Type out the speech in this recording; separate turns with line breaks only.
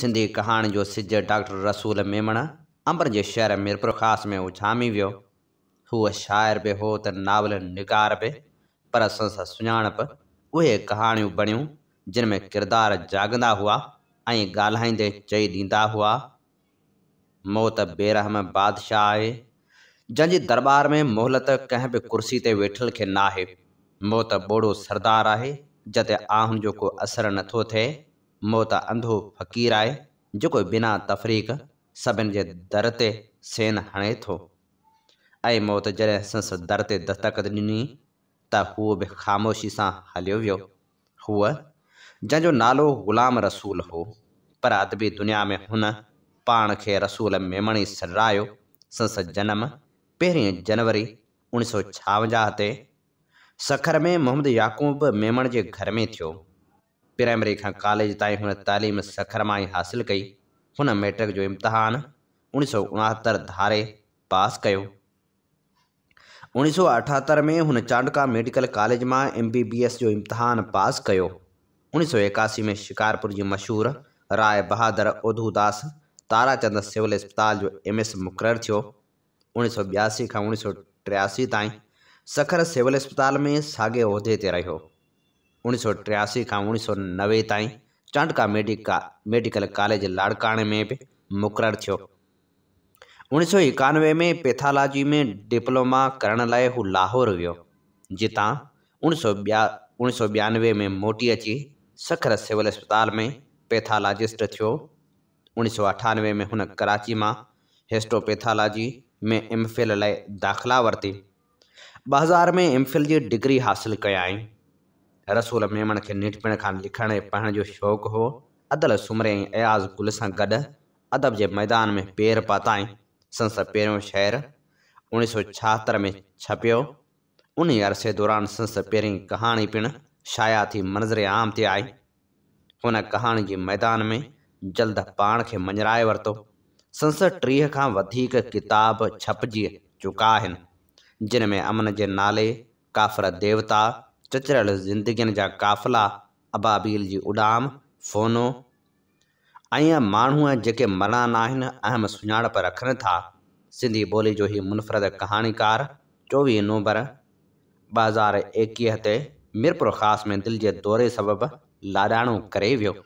सिंधी कहाणी जो सिज डॉक्टर रसूल मेमण अंबर जे शहर मीरपुर ख़ासि में हू छामी वियो हूअ शाइर बि हो त नावल निगार बि पर सुञाणप उहे कहाणियूं बणियूं जिन में किरदार जाॻंदा हुआ ऐं ॻाल्हाईंदे चई ॾींदा हुआ मौत बेरहम बादशाह आहे जंहिंजी दरबार में मोहलत कंहिं बि कुर्सी ते वेठल खे नाहे मौत बोड़ो सरदार आहे जिते आहुनि जो को असरु नथो थिए मोता अंधो फ़कीर जो जेको बिना तफ़रीक़ सबन जे दर ते सेन हणे थो ऐं मौत जरे संस दर ते दस्तख़त ॾिनी त हूअ ख़ामोशी से हलियो वियो हूअ जंहिंजो नालो ग़ुलाम रसूल हो पर अदबी दुनिया में हुन पाण खे रसूल मेमणी सर्रायो संस जनम पहिरीं जनवरी उणिवीह सौ छावंजाह ते सखर में मोहम्मद याक़ूब मेमण जे घर में थियो प्रायमरी का कॉलेज तीन हुन तलीम सखरमाई हासिल कई उन मैट्रिक जो इम्तिहान उणिवीह धारे पास कयो उणिवीह सौ अठहत्तर में उन चांडका मेडिकल कॉलेज में एम बी बी एस जो इम्तिहान पास कयो उणिवीह सौ एकासी में शिकारपुर की मशहूर राय बहादुर उधूदास ताराचंद सिविल अस्पताल जो एम एस मुकर थो उसी सौ ॿियासी सौ टियासी तखर सखर सिविल अस्पताल में सागे उहदे से रो उणिवीह सौ टियासी ताई उणिवीह नवे ताईं चांडका मेडिका मेडिकल कॉलेज लाड़काने में भी मुकर थियो उणिवीह सौ में पैथालॉजी में डिप्लोमा करण लाइ हु लाहौर वियो जितां उणिवीह में मोटी अची सखर सिविल अस्पताल में पैथालाजिस्ट थियो उणिवीह सौ अठानवे में हुन कराची में हिस्टोपैथालॉजी में एम लाइ दाख़िला वरती ॿ हज़ार में एम जी डिग्री हासिल कयाई रसूल मेमण के निठपिण खां लिखण ऐं पढ़ण जो शौक़ हो अदल सुमरे ऐं अयाज़ गुल सां गॾु अदब के मैदान में पेर पाताईं संस पे शाइरु उणिवीह सौ छाहतरि में छपियो उन्हीं अरसे दौरान संस पहिरीं कहानी पिण शाया थी मंज़र आम ते आई उन कहानी के मैदान में जल्द पान के मंझराए वरितो संस टीह खां किताब छपिजी चुका आहिनि जिन में अमन के नाले काफ़र देवता चचरियल ज़िंदगियुनि जा काफ़िला अबाबील जी उॾाम फोनो ऐं माण्हू जेके मरणा न आहिनि अहम सुञाणप रखनि था सिंधी ॿोलीअ जो ही मुनफ़रद कहाणीकार चोवीह नवंबर ॿ हज़ार एकवीह ते मिरपुर ख़ासि में दिलि जे दौरे सबबि लाॾाइणो करे वियो